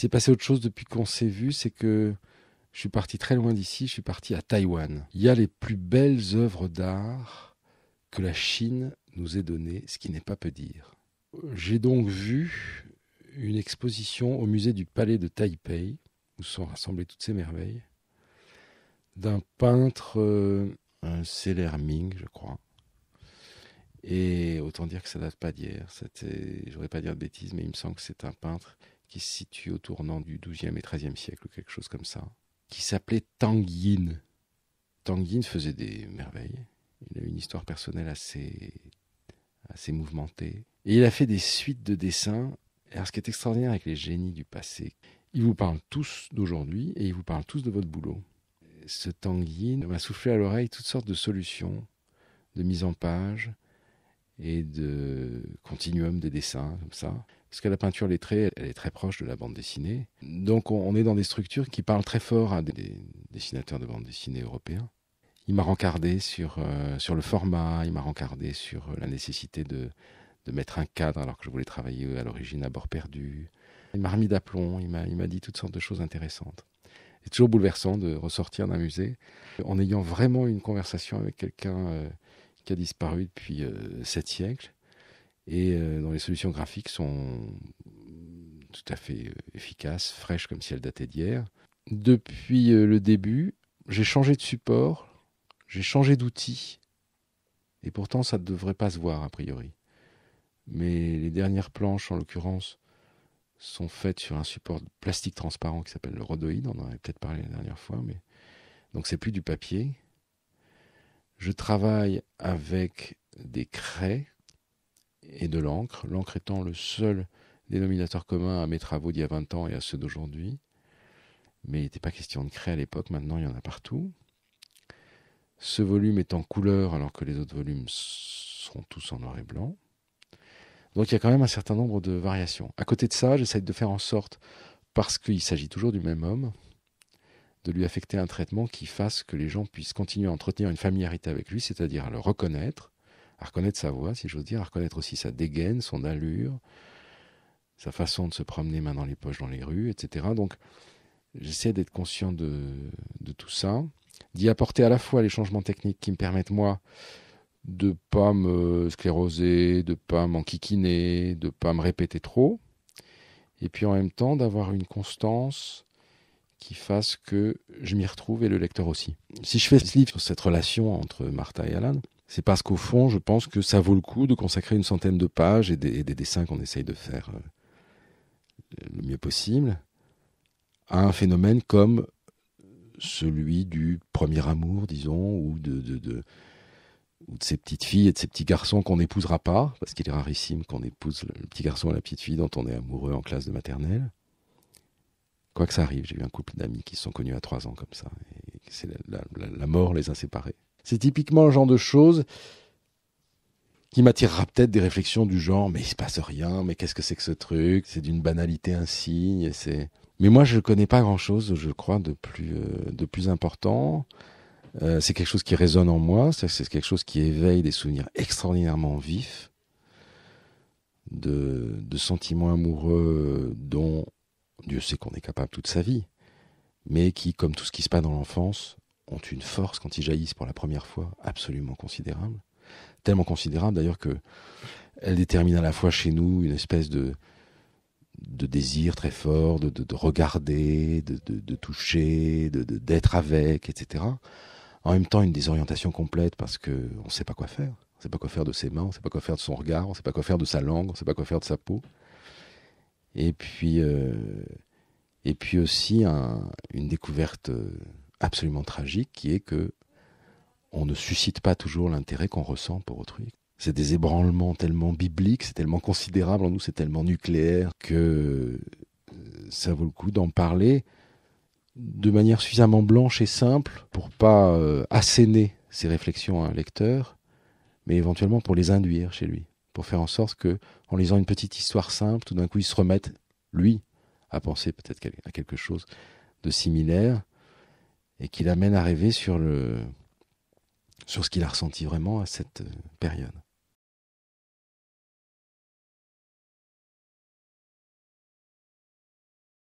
s'est passé autre chose depuis qu'on s'est vu, c'est que je suis parti très loin d'ici, je suis parti à Taïwan. Il y a les plus belles œuvres d'art que la Chine nous ait données, ce qui n'est pas peu dire. J'ai donc vu une exposition au musée du Palais de Taipei, où sont rassemblées toutes ces merveilles, d'un peintre, euh, un Seller Ming, je crois. Et autant dire que ça date pas d'hier. C'était, ne voudrais pas dire de bêtises, mais il me semble que c'est un peintre qui se situe au tournant du XIIe et XIIIe siècle, quelque chose comme ça, qui s'appelait Tang Yin. Tang Yin faisait des merveilles. Il a une histoire personnelle assez, assez mouvementée. Et il a fait des suites de dessins. Alors, ce qui est extraordinaire avec les génies du passé, ils vous parlent tous d'aujourd'hui et ils vous parlent tous de votre boulot. Ce Tang Yin m'a soufflé à l'oreille toutes sortes de solutions, de mise en page et de continuum de dessins, comme ça. Parce que la peinture lettrée, elle est très proche de la bande dessinée. Donc on est dans des structures qui parlent très fort à des dessinateurs de bande dessinée européens. Il m'a rencardé sur, euh, sur le format, il m'a rencardé sur euh, la nécessité de, de, mettre un cadre alors que je voulais travailler euh, à l'origine à bord perdu. Il m'a remis d'aplomb, il m'a dit toutes sortes de choses intéressantes. C'est toujours bouleversant de ressortir d'un musée en ayant vraiment une conversation avec quelqu'un qui a disparu depuis sept siècles et euh, dont les solutions graphiques sont tout à fait euh, efficaces, fraîches comme si elles dataient d'hier. Depuis euh, le début, j'ai changé de support, j'ai changé d'outil, et pourtant ça ne devrait pas se voir a priori. Mais les dernières planches, en l'occurrence, sont faites sur un support plastique transparent qui s'appelle le rhodoïde, on en avait peut-être parlé la dernière fois, mais donc c'est plus du papier. Je travaille avec des craies et de l'encre, l'encre étant le seul dénominateur commun à mes travaux d'il y a 20 ans et à ceux d'aujourd'hui. Mais il n'était pas question de créer à l'époque, maintenant il y en a partout. Ce volume est en couleur alors que les autres volumes sont tous en noir et blanc. Donc il y a quand même un certain nombre de variations. À côté de ça, j'essaie de faire en sorte, parce qu'il s'agit toujours du même homme, de lui affecter un traitement qui fasse que les gens puissent continuer à entretenir une familiarité avec lui, c'est-à-dire à le reconnaître, à reconnaître sa voix, si j'ose dire, à reconnaître aussi sa dégaine, son allure, sa façon de se promener main dans les poches dans les rues, etc. Donc j'essaie d'être conscient de, tout ça, d'y apporter à la fois les changements techniques qui me permettent, moi, de pas me scléroser, de pas m'enquiquiner, de pas me répéter trop, et puis en même temps d'avoir une constance qui fasse que je m'y retrouve et le lecteur aussi. Si je fais ce livre sur cette relation entre Martha et Alan, c'est parce qu'au fond, je pense que ça vaut le coup de consacrer une centaine de pages et des, dessins qu'on essaye de faire euh, le mieux possible à un phénomène comme celui du premier amour, disons, ou de, ces petites filles et de ces petits garçons qu'on n'épousera pas, parce qu'il est rarissime qu'on épouse le petit garçon et la petite fille dont on est amoureux en classe de maternelle. Quoi que ça arrive, j'ai eu un couple d'amis qui se sont connus à trois ans comme ça, et c'est la mort les a séparés. C'est typiquement le genre de choses qui m'attirera peut-être des réflexions du genre mais il se passe rien, mais qu'est-ce que c'est que ce truc C'est d'une banalité insigne, c'est mais moi je ne connais pas grand-chose, je crois de plus euh, de plus important. Euh, c'est quelque chose qui résonne en moi, c'est quelque chose qui éveille des souvenirs extraordinairement vifs de sentiments amoureux dont Dieu sait qu'on est capable toute sa vie, mais qui, comme tout ce qui se passe dans l'enfance, ont une force quand ils jaillissent pour la première fois absolument considérable. Tellement considérable d'ailleurs que elle détermine à la fois chez nous une espèce de, de désir très fort, de, de, regarder, de, toucher, d'être avec, etc. En même temps, une désorientation complète parce qu'on ne sait pas quoi faire. On ne sait pas quoi faire de ses mains, on ne sait pas quoi faire de son regard, on ne sait pas quoi faire de sa langue, on ne sait pas quoi faire de sa peau. Et puis, euh, et puis aussi une découverte euh, absolument tragique qui est que on ne suscite pas toujours l'intérêt qu'on ressent pour autrui. C'est des ébranlements tellement bibliques, c'est tellement considérable en nous, c'est tellement nucléaire que euh, ça vaut le coup d'en parler de manière suffisamment blanche et simple pour pas euh, asséner ses réflexions à un lecteur, mais éventuellement pour les induire chez lui, pour faire en sorte que, en lisant une petite histoire simple, tout d'un coup il se remette, lui, à penser peut-être à quelque chose de similaire, et qui l'amène à rêver sur, le, sur ce qu'il a ressenti vraiment à cette euh, période.